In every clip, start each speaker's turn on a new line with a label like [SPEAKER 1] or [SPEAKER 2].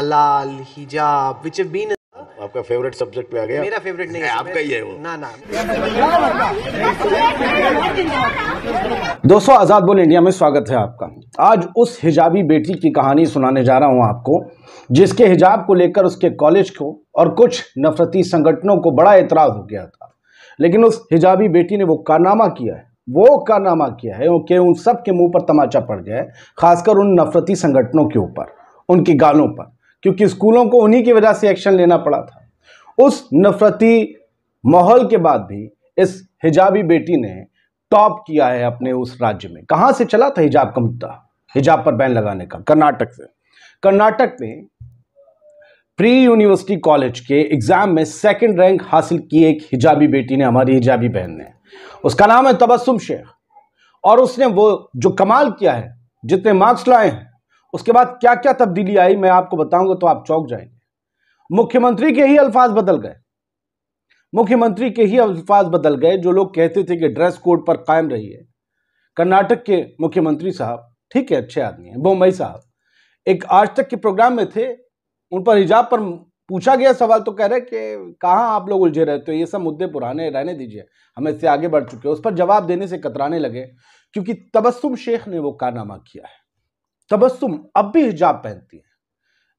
[SPEAKER 1] हलाल हिजाब which have been आपका फेवरेट सब्जेक्ट पे आ गया मेरा फेवरेट नहीं है आपका ही है वो ना ना दोस्तों आज़ाद बोल इंडिया में स्वागत है आपका आज उस हिजाबी बेटी की कहानी सुनाने जा रहा हूं आपको जिसके हिजाब को लेकर उसके कॉलेज को और कुछ नफरती संगठनों को बड़ा एतराज़ हो गया था लेकिन उस हिजाबी बेटी ने वो कारनामा किया है वो कारनामा किया है कि उन सब के मुंह पर तमाचा पड़ गया है खासकर उन नफरती संगठनों के ऊपर उनकी गालों पर क्योंकि स्कूलों को उन्हीं की वजह से एक्शन लेना पड़ा था उस नफरती माहौल के बाद भी इस हिजाबी बेटी ने टॉप किया है अपने उस राज्य में कहाँ से चला था हिजाब का मुद्दा हिजाब पर बैन लगाने का कर्नाटक से कर्नाटक में प्री यूनिवर्सिटी कॉलेज के एग्जाम में सेकंड रैंक हासिल की एक हिजाबी बेटी ने हमारी हिजाबी बहन ने उसका नाम है तबस्सुम शेख और उसने वो जो कमाल किया है जितने मार्क्स लाए हैं उसके बाद क्या क्या तब्दीली आई मैं आपको बताऊंगा तो आप चौक जाएंगे मुख्यमंत्री के ही अल्फाज बदल गए मुख्यमंत्री के ही अल्फाज बदल गए जो लोग कहते थे कि ड्रेस कोड पर कायम रही है कर्नाटक के मुख्यमंत्री साहब ठीक है अच्छे आदमी हैं बोमई साहब एक आज तक के प्रोग्राम में थे उन पर हिजाब पर पूछा गया सवाल तो कह रहे कि कहाँ आप लोग उलझे रहते हो ये सब मुद्दे पुराने रहने दीजिए हम इससे आगे बढ़ चुके हैं उस पर जवाब देने से कतराने लगे क्योंकि तबस्सुम शेख ने वो कारनामा किया है तबस्सुम अब भी हिजाब पहनती है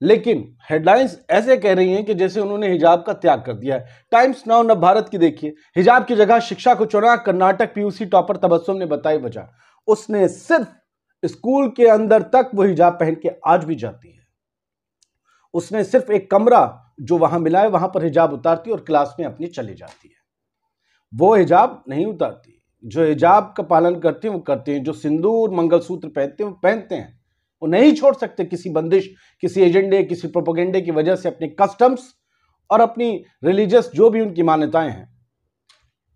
[SPEAKER 1] लेकिन हेडलाइंस ऐसे कह रही हैं कि जैसे उन्होंने हिजाब का त्याग कर दिया है टाइम्स नाउ नव भारत की देखिए हिजाब की जगह शिक्षा को चुना कर्नाटक पीयूसी टॉपर तबस्सुम ने बताई वजह उसने सिर्फ स्कूल के अंदर तक वो हिजाब पहन के आज भी जाती है उसने सिर्फ एक कमरा जो वहां मिला है वहां पर हिजाब उतारती है और क्लास में अपनी चली जाती है वो हिजाब नहीं उतारती जो हिजाब का पालन करती है वो करते हैं जो सिंदूर मंगलसूत्र पहनते हैं वो पहनते हैं वो नहीं छोड़ सकते किसी बंदिश किसी एजेंडे किसी प्रोपोगेंडे की वजह से अपने कस्टम्स और अपनी रिलीजियस जो भी उनकी मान्यताएं हैं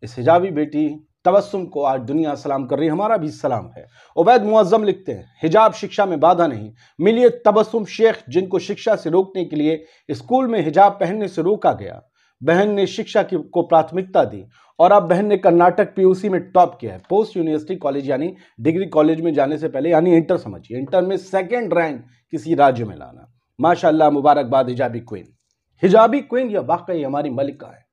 [SPEAKER 1] इस हिजाबी बेटी तबस्सुम को आज दुनिया सलाम कर रही हमारा भी सलाम है उबैद मुआज़म लिखते हैं हिजाब शिक्षा में बाधा नहीं मिलिए तबस्सुम शेख जिनको शिक्षा से रोकने के लिए स्कूल में हिजाब पहनने से रोका गया बहन ने शिक्षा की को प्राथमिकता दी और अब बहन ने कर्नाटक पीयूसी में टॉप किया है पोस्ट यूनिवर्सिटी कॉलेज यानी डिग्री कॉलेज में जाने से पहले यानी इंटर समझिए इंटर में सेकेंड रैंक किसी राज्य में लाना माशाला मुबारकबाद हिजाबी क्वीन हिजाबी क्वीन यह वाकई हमारी मलिका है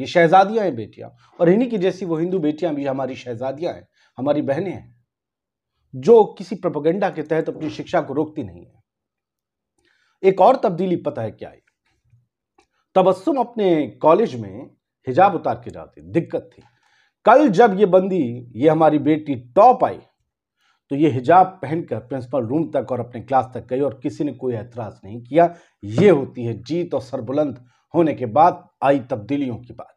[SPEAKER 1] ये शहजादियां हैं बेटियां और इन्हीं की जैसी वो हिंदू बेटियां भी हमारी शहजादियां हैं हमारी बहनें हैं जो किसी प्रोपोगेंडा के तहत अपनी शिक्षा को रोकती नहीं है एक और तब्दीली पता है क्या तबस्सुम अपने कॉलेज में हिजाब उतार के जाते दिक्कत थी कल जब ये बंदी ये हमारी बेटी टॉप आई तो ये हिजाब पहनकर प्रिंसिपल रूम तक और अपने क्लास तक गई और किसी ने कोई एतराज़ नहीं किया ये होती है जीत और सरबुलंद होने के बाद आई तब्दीलियों की बात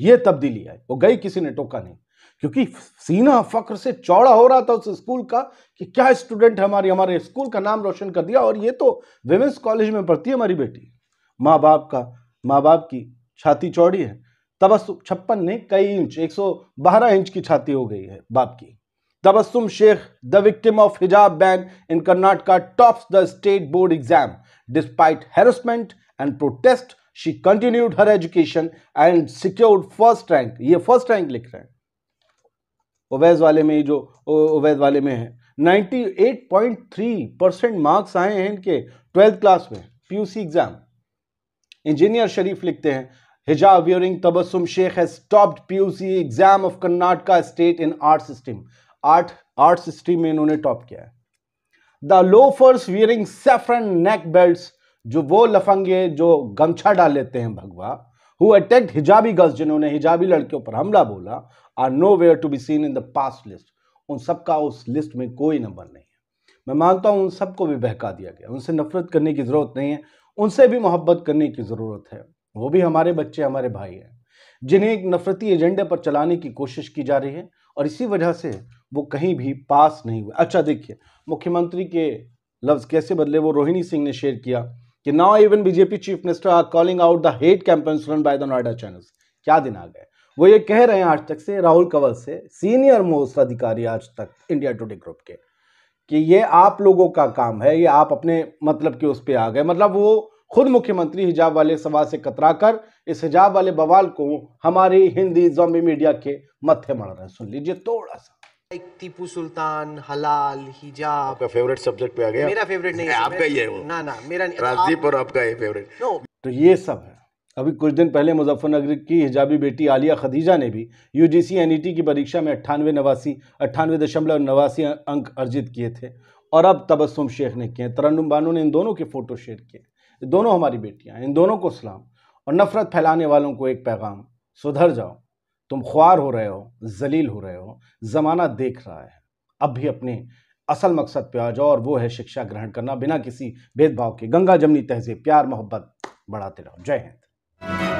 [SPEAKER 1] ये तब्दीली आई वो गई किसी ने टोका नहीं क्योंकि सीना फक्र से चौड़ा हो रहा था उस स्कूल का कि क्या स्टूडेंट हमारी हमारे स्कूल का नाम रोशन कर दिया और ये तो वेमेंस कॉलेज में पढ़ती है हमारी बेटी माँ बाप का माँ बाप की छाती चौड़ी है तबस्सुम छप्पन नहीं कई इंच बारह इंच की छाती हो गई है बाप की Tabassum Shaikh the victim of hijab ban in Karnataka tops the state board exam despite harassment and protest she continued her education and secured first rank ये फर्स्ट रैंक लिख रहे हैं ओवैज वाले में जो ओवैज वाले में है 98.3 परसेंट मार्क्स आए हैं इनके ट्वेल्थ क्लास में पीयूसी एग्जाम इंजीनियर शरीफ लिखते हैं hijab wearing Tabassum Shaikh has topped PUC exam of Karnataka state in art system art art system में इन्होंने टॉप किया है the loafers wearing saffron neck belt जो वो लफंगे जो गमछा डाल लेते हैं भगवा हु अटैक्ट हिजाबी गर्ल्स जिन्होंने हिजाबी लड़कियों पर हमला बोला are nowhere to be seen in the past list उन सबका उस लिस्ट में कोई नंबर नहीं है मैं मानता हूं उन सबको भी बहका दिया गया उनसे नफरत करने की ज़रूरत नहीं है उनसे भी मोहब्बत करने की ज़रूरत है वो भी हमारे बच्चे हमारे भाई हैं जिन्हें एक नफरती एजेंडे पर चलाने की कोशिश की जा रही है और इसी वजह से वो कहीं भी पास नहीं हुए अच्छा देखिए मुख्यमंत्री के लफ्ज़ कैसे बदले वो रोहिणी सिंह ने शेयर किया कि now even BJP chief minister are calling out the hate campaigns run by the Noida channels क्या दिन आ गए वो ये कह रहे हैं आज तक से राहुल कंवल से सीनियर मोस्ट अधिकारी आज तक इंडिया टुडे ग्रुप के कि ये आप लोगों का काम है ये आप अपने मतलब के उस पर आ गए मतलब वो खुद मुख्यमंत्री हिजाब वाले सवाल से कतरा कर इस हिजाब वाले बवाल को हमारी हिंदी जॉम्बी मीडिया के मथे मर रहे सुन लीजिए थोड़ा सा टीपू सुल्तान हलाल हिजाब का फेवरेट सब्जेक्ट पे आ गया मेरा फेवरेट नहीं है आपका ये वो ना ना मेरा राजदीप और आपका ये फेवरेट तो ये सब है अभी कुछ दिन पहले मुजफ्फरनगर की हिजाबी बेटी आलिया खदीजा ने भी U G C N E T की परीक्षा में अट्ठानवे नवासी अट्ठानवे दशमलव नवासी अंक अर्जित किए थे और अब तबस्सुम शेख ने किए तरन्नुम बानो ने इन दोनों के फ़ोटो शेयर किए दोनों हमारी बेटियाँ इन दोनों को सलाम और नफ़रत फैलाने वालों को एक पैगाम सुधर जाओ तुम ख्वार हो रहे हो जलील हो रहे हो ज़माना देख रहा है अब भी अपने असल मकसद पर आ जाओ और वो है शिक्षा ग्रहण करना बिना किसी भेदभाव के गंगा जमनी तहजीब प्यार मोहब्बत बढ़ाते रहो जय हिंद Thank you.